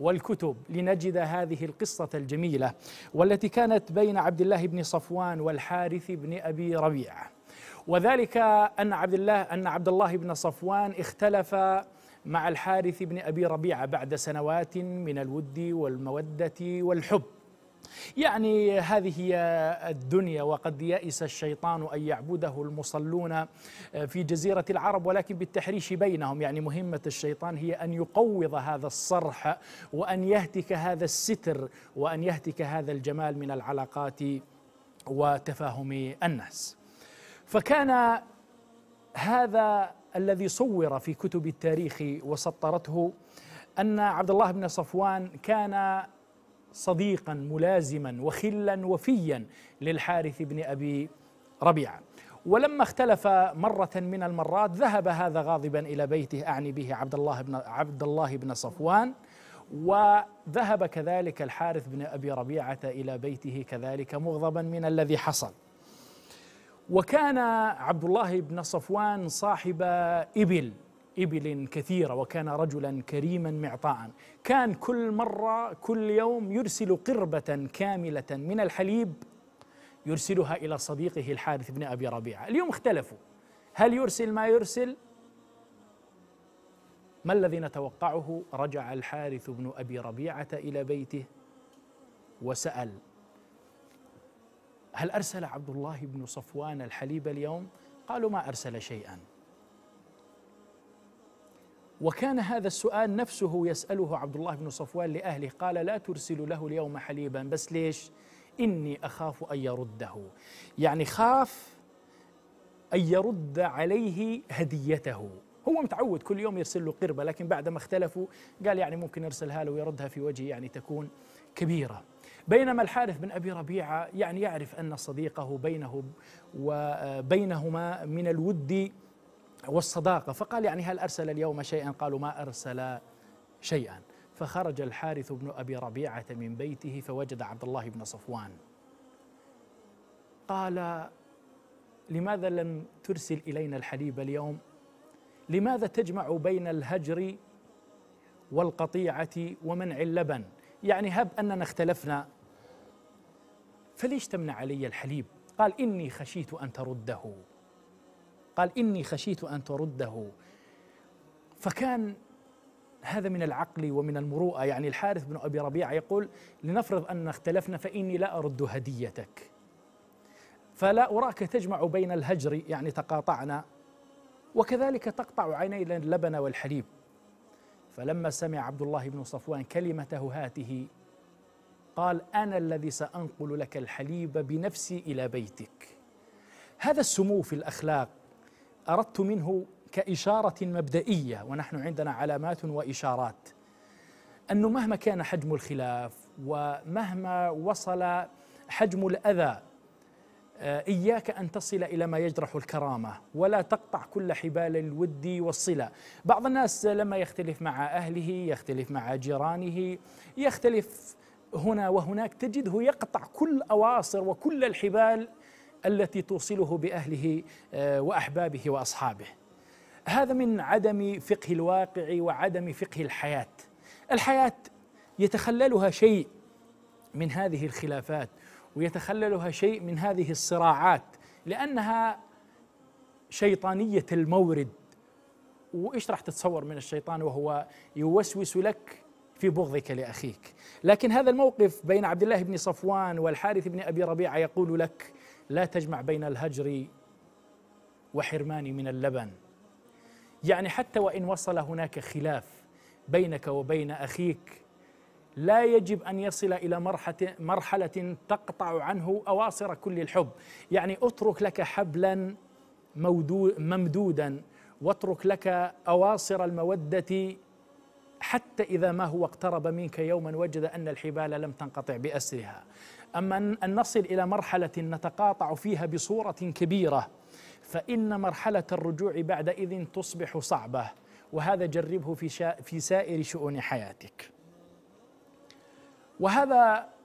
والكتب لنجد هذه القصة الجميلة والتي كانت بين عبد الله بن صفوان والحارث بن أبي ربيعة وذلك أن عبد الله أن عبد الله بن صفوان اختلف مع الحارث بن أبي ربيعة بعد سنوات من الود والمودة والحب يعني هذه هي الدنيا وقد يئس الشيطان أن يعبده المصلون آه، في جزيرة العرب ولكن بالتحريش بينهم يعني مهمة الشيطان هي أن يقوض هذا الصرح وأن يهتك هذا الستر وأن يهتك هذا الجمال من العلاقات وتفاهم الناس فكان هذا الذي صور في كتب التاريخ وسطرته أن عبد الله بن صفوان كان صديقا ملازما وخلا وفيا للحارث بن أبي ربيعة ولما اختلف مرة من المرات ذهب هذا غاضبا إلى بيته أعني به عبد الله بن عبد الله بن صفوان وذهب كذلك الحارث بن أبي ربيعة إلى بيته كذلك مغضبا من الذي حصل وكان عبد الله بن صفوان صاحب إبل إبل كثيرة وكان رجلا كريما معطاء كان كل مرة كل يوم يرسل قربة كاملة من الحليب يرسلها إلى صديقه الحارث بن أبي ربيعة اليوم اختلفوا هل يرسل ما يرسل ما الذي نتوقعه رجع الحارث بن أبي ربيعة إلى بيته وسأل هل أرسل عبد الله بن صفوان الحليب اليوم قالوا ما أرسل شيئا وكان هذا السؤال نفسه يسأله عبد الله بن صفوان لأهله قال لا ترسل له اليوم حليبا بس ليش إني أخاف أن يرده يعني خاف أن يرد عليه هديته هو متعود كل يوم يرسل له قربة لكن بعد ما اختلفوا قال يعني ممكن يرسلها له ويردها في وجهه يعني تكون كبيرة بينما الحارث بن أبي ربيعة يعني يعرف أن صديقه بينه وبينهما من الود والصداقة فقال يعني هل أرسل اليوم شيئا قالوا ما أرسل شيئا فخرج الحارث بن أبي ربيعة من بيته فوجد عبد الله بن صفوان قال لماذا لم ترسل إلينا الحليب اليوم لماذا تجمع بين الهجر والقطيعة ومنع اللبن يعني هب أننا اختلفنا فليش تمنع علي الحليب قال إني خشيت أن ترده قال إني خشيت أن ترده فكان هذا من العقل ومن المروءة يعني الحارث بن أبي ربيعة يقول لنفرض أن اختلفنا فإني لا أرد هديتك فلا أراك تجمع بين الهجر يعني تقاطعنا وكذلك تقطع عيني اللبن والحليب فلما سمع عبد الله بن صفوان كلمته هاته قال أنا الذي سأنقل لك الحليب بنفسي إلى بيتك هذا السمو في الأخلاق أردت منه كإشارة مبدئية ونحن عندنا علامات وإشارات أنه مهما كان حجم الخلاف ومهما وصل حجم الأذى آه، إياك أن تصل إلى ما يجرح الكرامة ولا تقطع كل حبال الود والصلة بعض الناس لما يختلف مع أهله يختلف مع جيرانه يختلف هنا وهناك تجده يقطع كل أواصر وكل الحبال التي توصله باهله آه، واحبابه واصحابه. هذا من عدم فقه الواقع وعدم فقه الحياه. الحياه يتخللها شيء من هذه الخلافات ويتخللها شيء من هذه الصراعات لانها شيطانيه المورد وايش راح تتصور من الشيطان وهو يوسوس لك في بغضك لاخيك، لكن هذا الموقف بين عبد الله بن صفوان والحارث بن ابي ربيعه يقول لك لا تجمع بين الهجر وحرمان من اللبن يعني حتى وان وصل هناك خلاف بينك وبين اخيك لا يجب ان يصل الى مرحله تقطع عنه اواصر كل الحب يعني اترك لك حبلا ممدودا واترك لك اواصر الموده حتى إذا ما هو اقترب منك يوما وجد أن الحبال لم تنقطع بأسرها أما أن نصل إلى مرحلة نتقاطع فيها بصورة كبيرة فإن مرحلة الرجوع بعدئذ تصبح صعبة وهذا جربه في, في سائر شؤون حياتك وهذا